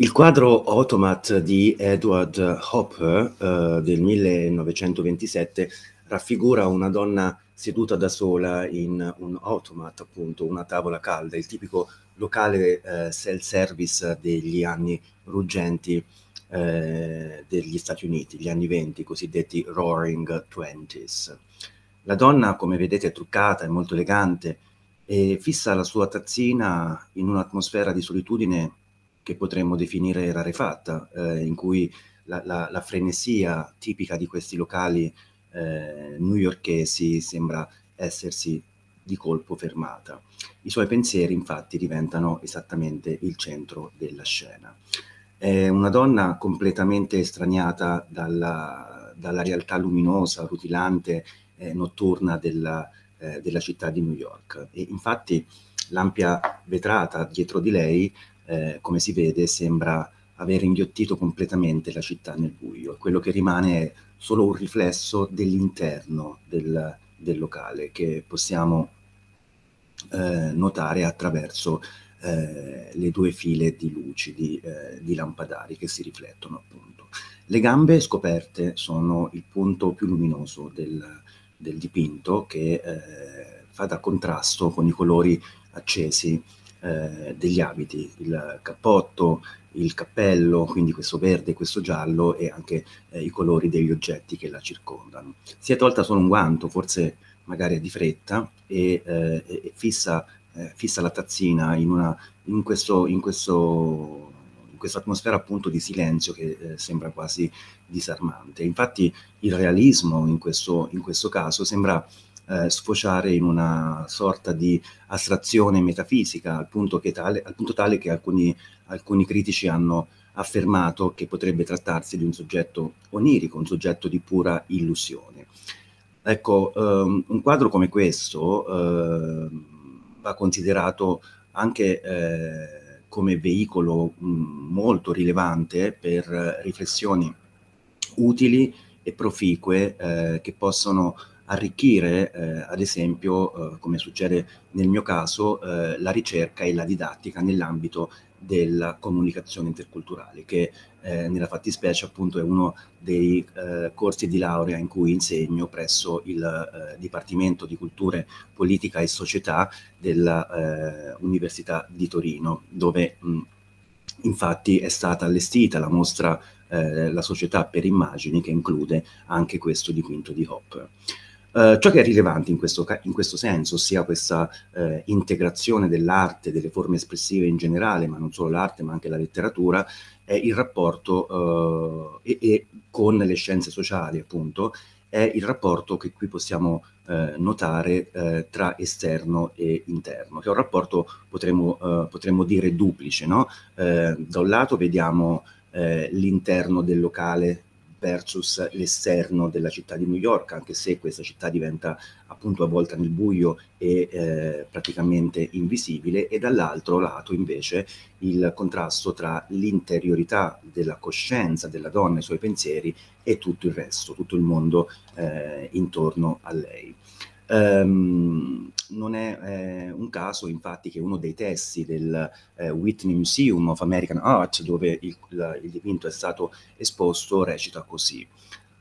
Il quadro Automat di Edward Hopper eh, del 1927 raffigura una donna seduta da sola in un automat, appunto, una tavola calda, il tipico locale eh, self-service degli anni ruggenti eh, degli Stati Uniti, gli anni venti, i cosiddetti Roaring Twenties. La donna, come vedete, è truccata, è molto elegante e fissa la sua tazzina in un'atmosfera di solitudine che potremmo definire rarefatta, eh, in cui la, la, la, frenesia tipica di questi locali eh, newyorkesi sembra essersi di colpo fermata. I suoi pensieri infatti diventano esattamente il centro della scena. È una donna completamente estraniata dalla, dalla realtà luminosa, rutilante, eh, notturna della, eh, della, città di New York. E infatti l'ampia vetrata dietro di lei eh, come si vede, sembra aver inghiottito completamente la città nel buio. Quello che rimane è solo un riflesso dell'interno del, del locale che possiamo eh, notare attraverso eh, le due file di luci, di, eh, di, lampadari che si riflettono appunto. Le gambe scoperte sono il punto più luminoso del, del dipinto che eh, fa da contrasto con i colori accesi eh, degli abiti, il cappotto, il cappello, quindi questo verde, questo giallo e anche eh, i colori degli oggetti che la circondano. Si è tolta solo un guanto, forse magari di fretta, e, eh, e fissa, eh, fissa, la tazzina in, una, in questo, in questo questa atmosfera appunto di silenzio che eh, sembra quasi disarmante. Infatti il realismo in questo, in questo caso sembra eh, sfociare in una sorta di astrazione metafisica, al punto, tale, al punto tale, che alcuni, alcuni critici hanno affermato che potrebbe trattarsi di un soggetto onirico, un soggetto di pura illusione. Ecco, ehm, un quadro come questo eh, va considerato anche eh, come veicolo mh, mm, molto rilevante per riflessioni utili e proficue eh, che possono arricchire, eh, ad esempio, eh, come succede nel mio caso, eh, la ricerca e la didattica nell'ambito della comunicazione interculturale, che eh, nella fattispecie appunto è uno dei eh, corsi di laurea in cui insegno presso il eh, Dipartimento di Culture, Politica e Società dell'Università di Torino, dove mh, infatti è stata allestita la mostra La società per immagini che include anche questo dipinto di Hop. Eh, ciò che è rilevante in questo, in questo senso, ossia questa eh, integrazione dell'arte, delle forme espressive in generale, ma non solo l'arte, ma anche la letteratura, è il rapporto eh, e, e con le scienze sociali, appunto, è il rapporto che qui possiamo eh, notare eh, tra esterno e interno, che è un rapporto, potremmo, eh, potremmo dire, duplice. No? Eh, da un lato vediamo eh, l'interno del locale versus l'esterno della città di New York, anche se questa città diventa appunto avvolta nel buio e eh, praticamente invisibile, e dall'altro lato invece il contrasto tra l'interiorità della coscienza della donna, e i suoi pensieri e tutto il resto, tutto il mondo eh, intorno a lei. Um, non è eh, un caso infatti che uno dei testi del eh, Whitney Museum of American Art, dove il, la, il dipinto è stato esposto, recita così.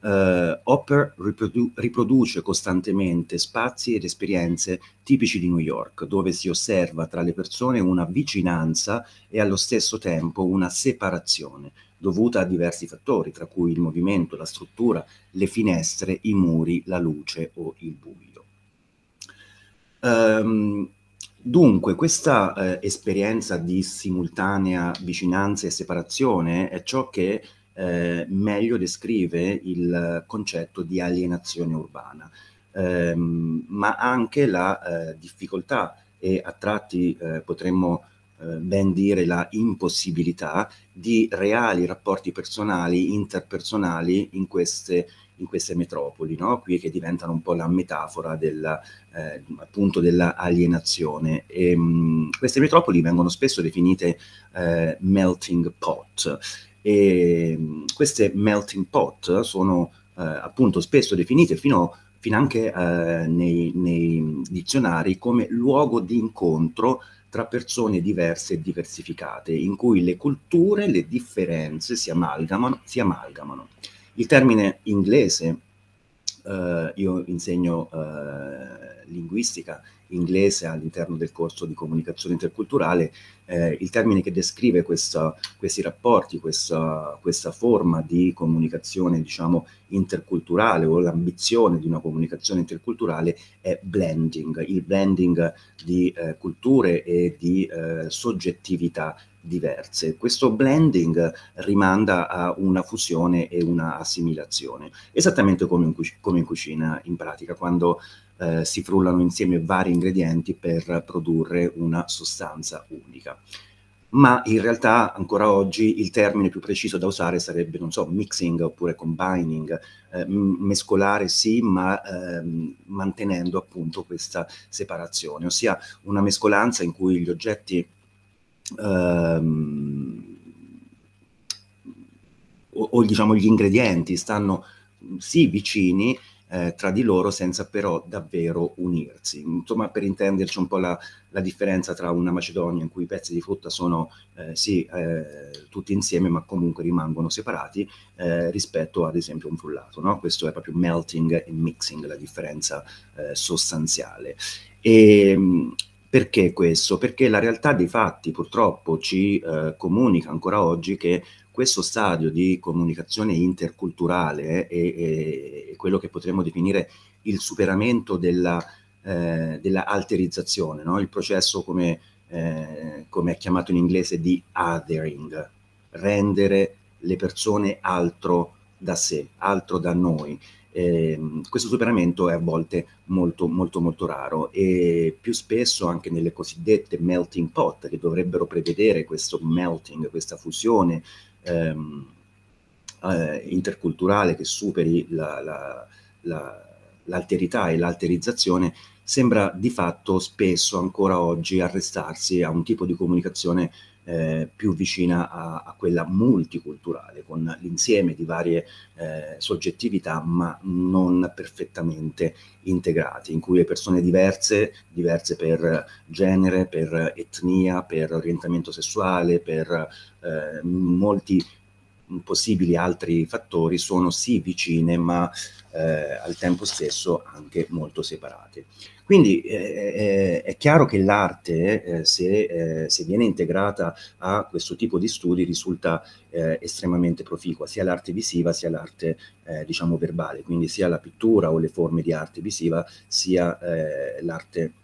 Uh, eh, Hopper riprodu riproduce costantemente spazi ed esperienze tipici di New York, dove si osserva tra le persone una vicinanza e allo stesso tempo una separazione, dovuta a diversi fattori, tra cui il movimento, la struttura, le finestre, i muri, la luce o il buio. Um, Dunque, questa eh, esperienza di simultanea vicinanza e separazione è ciò che eh, meglio descrive il concetto di alienazione urbana, ehm, ma anche la eh, difficoltà e a tratti eh, potremmo eh, ben dire la impossibilità di reali rapporti personali, interpersonali in queste, in queste metropoli, no? qui che diventano un po' la metafora della, eh, appunto dell'alienazione. Ehm, queste metropoli vengono spesso definite eh, melting pot e ehm, queste melting pot sono eh, appunto spesso definite fino, fino anche eh, nei, nei dizionari come luogo di incontro tra persone diverse e diversificate, in cui le culture, le differenze si amalgamano. Si amalgamano. Il termine inglese eh, io insegno eh, linguistica inglese all'interno del corso di comunicazione interculturale, eh, il termine che descrive questa, questi rapporti, questa, questa, forma di comunicazione diciamo interculturale o l'ambizione di una comunicazione interculturale è blending, il blending di eh, culture e di eh, soggettività diverse. Questo blending rimanda a una fusione e una assimilazione, esattamente come in, cuc- come in cucina in pratica, quando eh, si frullano insieme vari ingredienti per produrre una sostanza unica ma in realtà ancora oggi il termine più preciso da usare sarebbe, non so, mixing oppure combining, eh, mescolare sì, ma eh, mantenendo appunto questa separazione, ossia una mescolanza in cui gli oggetti ehm, o, o diciamo, gli ingredienti stanno mm, sì vicini eh, tra di loro senza però davvero unirsi. Insomma, per intenderci un po' la, la differenza tra una Macedonia in cui i pezzi di frutta sono eh, sì eh, tutti insieme ma comunque rimangono separati eh, rispetto ad esempio a un frullato. No? Questo è proprio melting e mixing la differenza eh, sostanziale. E, mm, perché questo? Perché la realtà dei fatti purtroppo ci eh, comunica ancora oggi che questo stadio di comunicazione interculturale eh, e, eh, quello che potremmo definire il superamento della, eh, della alterizzazione, no? il processo come, eh, come, è chiamato in inglese di othering, rendere le persone altro da sé, altro da noi eh, questo superamento è a volte molto molto molto raro e più spesso anche nelle cosiddette melting pot che dovrebbero prevedere questo melting, questa fusione ehm, eh, interculturale che superi l'alterità la, la, la, e l'alterizzazione sembra di fatto spesso ancora oggi arrestarsi a un tipo di comunicazione eh, più vicina a, a, quella multiculturale, con l'insieme di varie eh, soggettività, ma non perfettamente integrate, in cui le persone diverse, diverse per genere, per etnia, per orientamento sessuale, per eh, molti possibili altri fattori sono sì vicine ma eh, al tempo stesso anche molto separate. Quindi eh, eh è chiaro che l'arte, eh, se, eh, se, viene integrata a questo tipo di studi, risulta eh, estremamente proficua, sia l'arte visiva sia l'arte diciamo verbale, quindi sia la pittura o le forme di arte visiva sia l'arte verbale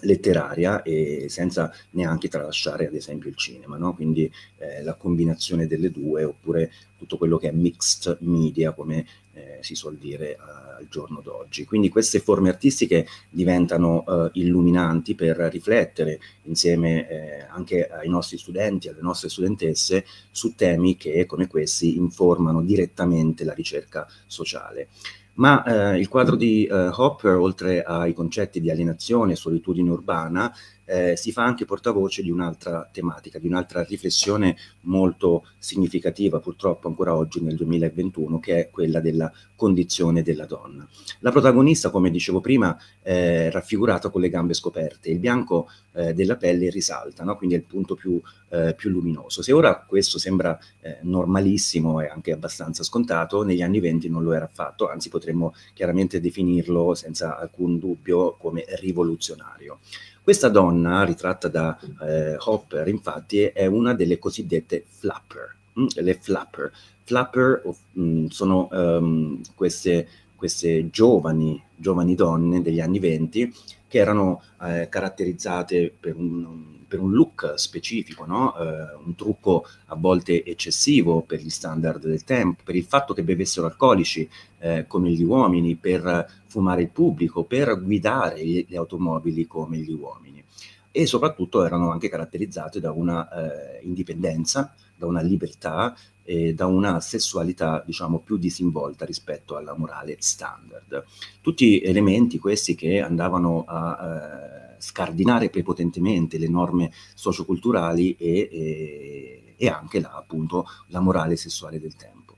letteraria e senza neanche tralasciare ad esempio il cinema, no? quindi eh, la combinazione delle due oppure tutto quello che è mixed media come eh, si suol dire uh, al giorno d'oggi. Quindi queste forme artistiche diventano uh, illuminanti per riflettere insieme eh, anche ai nostri studenti, alle nostre studentesse su temi che come questi informano direttamente la ricerca sociale ma eh, il quadro di eh, Hopper, oltre ai concetti di alienazione e solitudine urbana, eh, si fa anche portavoce di un'altra tematica, di un'altra riflessione molto significativa purtroppo ancora oggi nel 2021, che è quella della condizione della donna. La protagonista, come dicevo prima, è raffigurata con le gambe scoperte, il bianco eh, della pelle risalta, no? quindi è il punto più, eh, più luminoso. Se ora questo sembra eh, normalissimo e anche abbastanza scontato, negli anni 20 non lo era affatto, anzi potremmo chiaramente definirlo senza alcun dubbio come rivoluzionario. Questa donna, ritratta da eh, Hopper, infatti, è una delle cosiddette flapper. Mm, le flapper, flapper mm, sono um, queste, queste giovani, giovani donne degli anni venti che erano eh, caratterizzate per un, per un look specifico, no? eh, un trucco a volte eccessivo per gli standard del tempo, per il fatto che bevessero alcolici eh, come gli uomini, per fumare il pubblico, per guidare le automobili come gli uomini. E soprattutto erano anche caratterizzate da una eh, indipendenza, da una libertà eh, da una sessualità diciamo più disinvolta rispetto alla morale standard. Tutti elementi questi che andavano a eh, scardinare prepotentemente le norme socioculturali e, e, e anche la, appunto, la morale sessuale del tempo.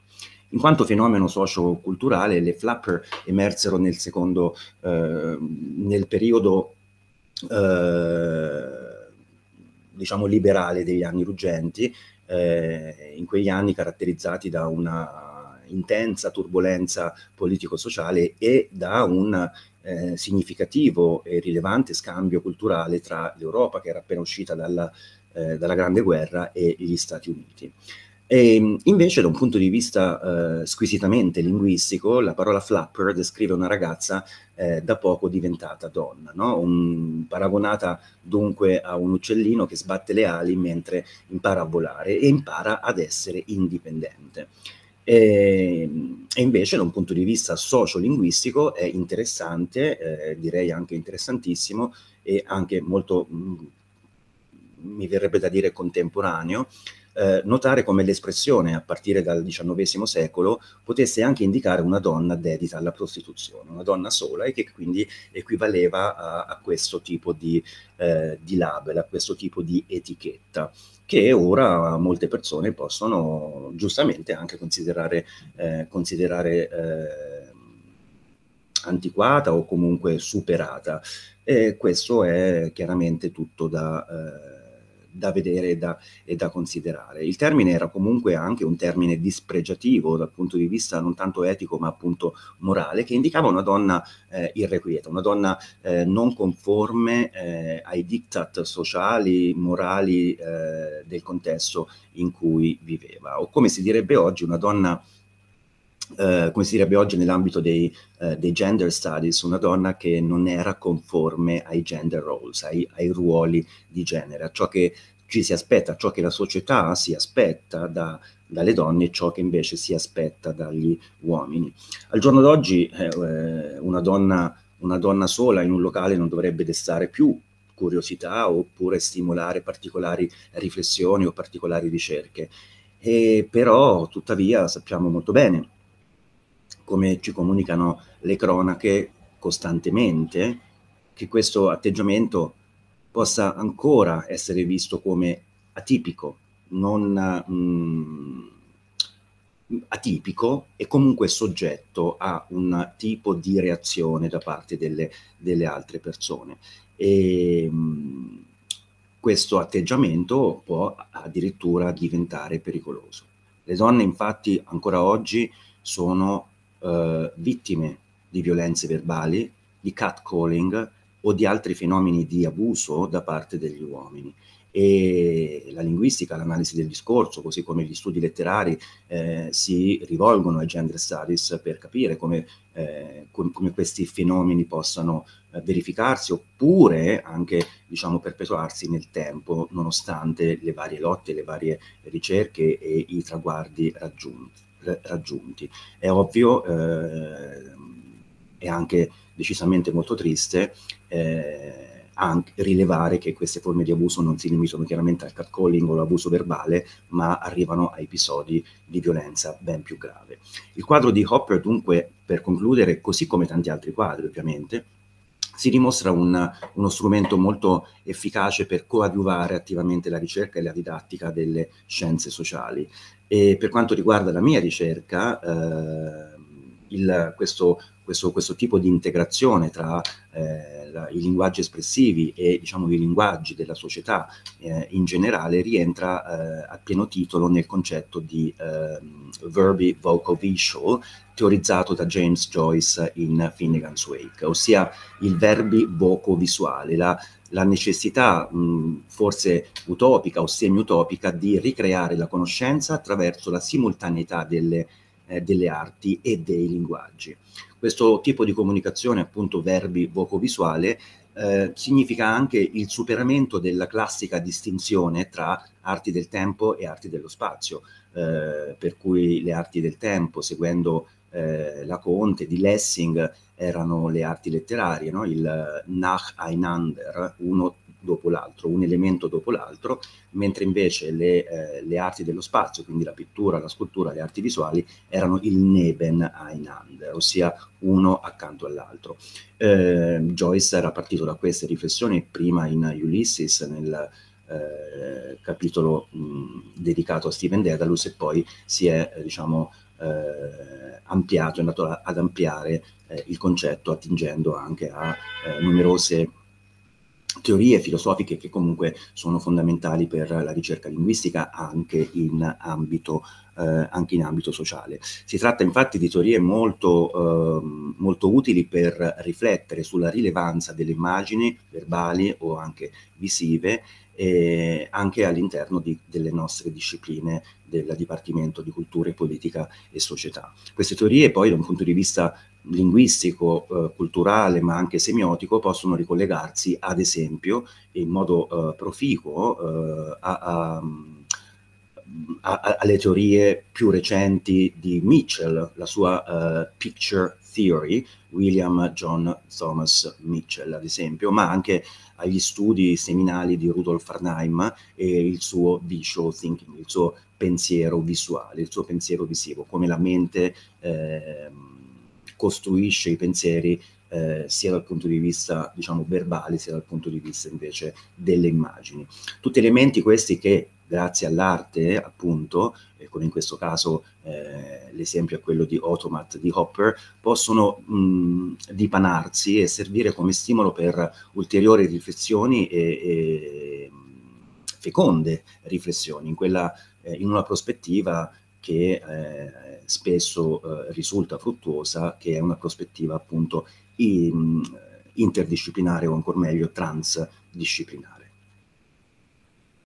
In quanto fenomeno socioculturale, le flapper emersero nel secondo, eh, nel periodo eh, diciamo liberale degli anni ruggenti, eh, in quegli anni caratterizzati da una intensa turbolenza politico-sociale e da un eh, significativo e rilevante scambio culturale tra l'Europa che era appena uscita dalla, eh, dalla Grande Guerra e gli Stati Uniti. E ehm, invece, da un punto di vista eh, squisitamente linguistico, la parola flapper descrive una ragazza eh, da poco diventata donna, no? un, paragonata dunque a un uccellino che sbatte le ali mentre impara a volare e impara ad essere indipendente. E, ehm, e invece, da un punto di vista sociolinguistico, è interessante, eh, direi anche interessantissimo e anche molto, mh, mm, mi verrebbe da dire, contemporaneo eh, notare come l'espressione a partire dal XIX secolo potesse anche indicare una donna dedita alla prostituzione, una donna sola e che quindi equivaleva a, a questo tipo di, eh, di label, a questo tipo di etichetta che ora molte persone possono giustamente anche considerare, eh, considerare eh, antiquata o comunque superata. E questo è chiaramente tutto da... Eh, da vedere e da, e da, considerare. Il termine era comunque anche un termine dispregiativo dal punto di vista non tanto etico ma appunto morale, che indicava una donna eh, irrequieta, una donna eh, non conforme eh, ai diktat sociali, morali eh, del contesto in cui viveva, o come si direbbe oggi una donna eh, come si direbbe oggi nell'ambito dei, eh, dei, gender studies, una donna che non era conforme ai gender roles, ai, ai ruoli di genere, a ciò che ci si aspetta, a ciò che la società si aspetta da, dalle donne e ciò che invece si aspetta dagli uomini. Al giorno d'oggi eh, eh una, donna, una, donna, sola in un locale non dovrebbe destare più curiosità oppure stimolare particolari riflessioni o particolari ricerche. E però, tuttavia, sappiamo molto bene come ci comunicano le cronache costantemente, che questo atteggiamento possa ancora essere visto come atipico, non mh, mm, atipico e comunque soggetto a un tipo di reazione da parte delle, delle altre persone. E, mh, mm, questo atteggiamento può addirittura diventare pericoloso. Le donne infatti ancora oggi sono eh, vittime di violenze verbali, di catcalling o di altri fenomeni di abuso da parte degli uomini. E la linguistica, l'analisi del discorso, così come gli studi letterari, eh, si rivolgono ai gender studies per capire come, eh, com come questi fenomeni possano eh, verificarsi oppure anche diciamo, perpetuarsi nel tempo, nonostante le varie lotte, le varie ricerche e i traguardi raggiunti. Eh, raggiunti. È ovvio, eh, è anche decisamente molto triste eh, rilevare che queste forme di abuso non si limitano chiaramente al catcalling o all'abuso verbale, ma arrivano a episodi di violenza ben più grave. Il quadro di Hopper, dunque, per concludere, così come tanti altri quadri ovviamente, si dimostra un, uno strumento molto efficace per coadiuvare attivamente la ricerca e la didattica delle scienze sociali. E per quanto riguarda la mia ricerca, eh, il, questo questo, questo tipo di integrazione tra eh, la, i linguaggi espressivi e diciamo, i linguaggi della società eh, in generale rientra eh, a pieno titolo nel concetto di ehm, verbi vocal visual teorizzato da James Joyce in Finnegan's Wake, ossia il verbi vocovisuale, la, la necessità mh, forse utopica o semi-utopica di ricreare la conoscenza attraverso la simultaneità delle eh, delle arti e dei linguaggi. Questo tipo di comunicazione, appunto verbi vocovisuale, eh, significa anche il superamento della classica distinzione tra arti del tempo e arti dello spazio, eh, per cui le arti del tempo, seguendo eh, la Conte di Lessing, erano le arti letterarie, no? il eh, Nach einander, uno dopo l'altro, un elemento dopo l'altro, mentre invece le, eh, le, arti dello spazio, quindi la pittura, la scultura, le arti visuali, erano il neben einander, ossia uno accanto all'altro. Eh, Joyce era partito da queste riflessioni prima in Ulysses, nel eh, capitolo mh, dedicato a Steven Dedalus, e poi si è, eh, diciamo, eh, ampliato, è andato a, ad ampliare eh, il concetto attingendo anche a numerose teorie filosofiche che comunque sono fondamentali per la ricerca linguistica anche in ambito, eh, anche in ambito sociale. Si tratta infatti di teorie molto, eh, molto utili per riflettere sulla rilevanza delle immagini verbali o anche visive eh, anche all'interno di, delle nostre discipline del Dipartimento di Cultura e Politica e Società. Queste teorie poi da un punto di vista linguistico, eh, culturale, ma anche semiotico, possono ricollegarsi, ad esempio, in modo eh, proficuo eh, a, a, a, alle teorie più recenti di Mitchell, la sua eh, Picture Theory, William John Thomas Mitchell, ad esempio, ma anche agli studi seminali di Rudolf Arnheim e il suo visual thinking, il suo pensiero visuale, il suo pensiero visivo, come la mente eh, costruisce i pensieri eh, sia dal punto di vista diciamo verbale sia dal punto di vista invece delle immagini. Tutti elementi questi che grazie all'arte, appunto, e con in questo caso eh, l'esempio è quello di Automat di Hopper, possono mh, dipanarsi e servire come stimolo per ulteriori riflessioni e, e feconde riflessioni, in, quella, eh, in una prospettiva che eh, spesso eh, risulta fruttuosa, che è una prospettiva appunto in, interdisciplinare o ancora meglio transdisciplinare.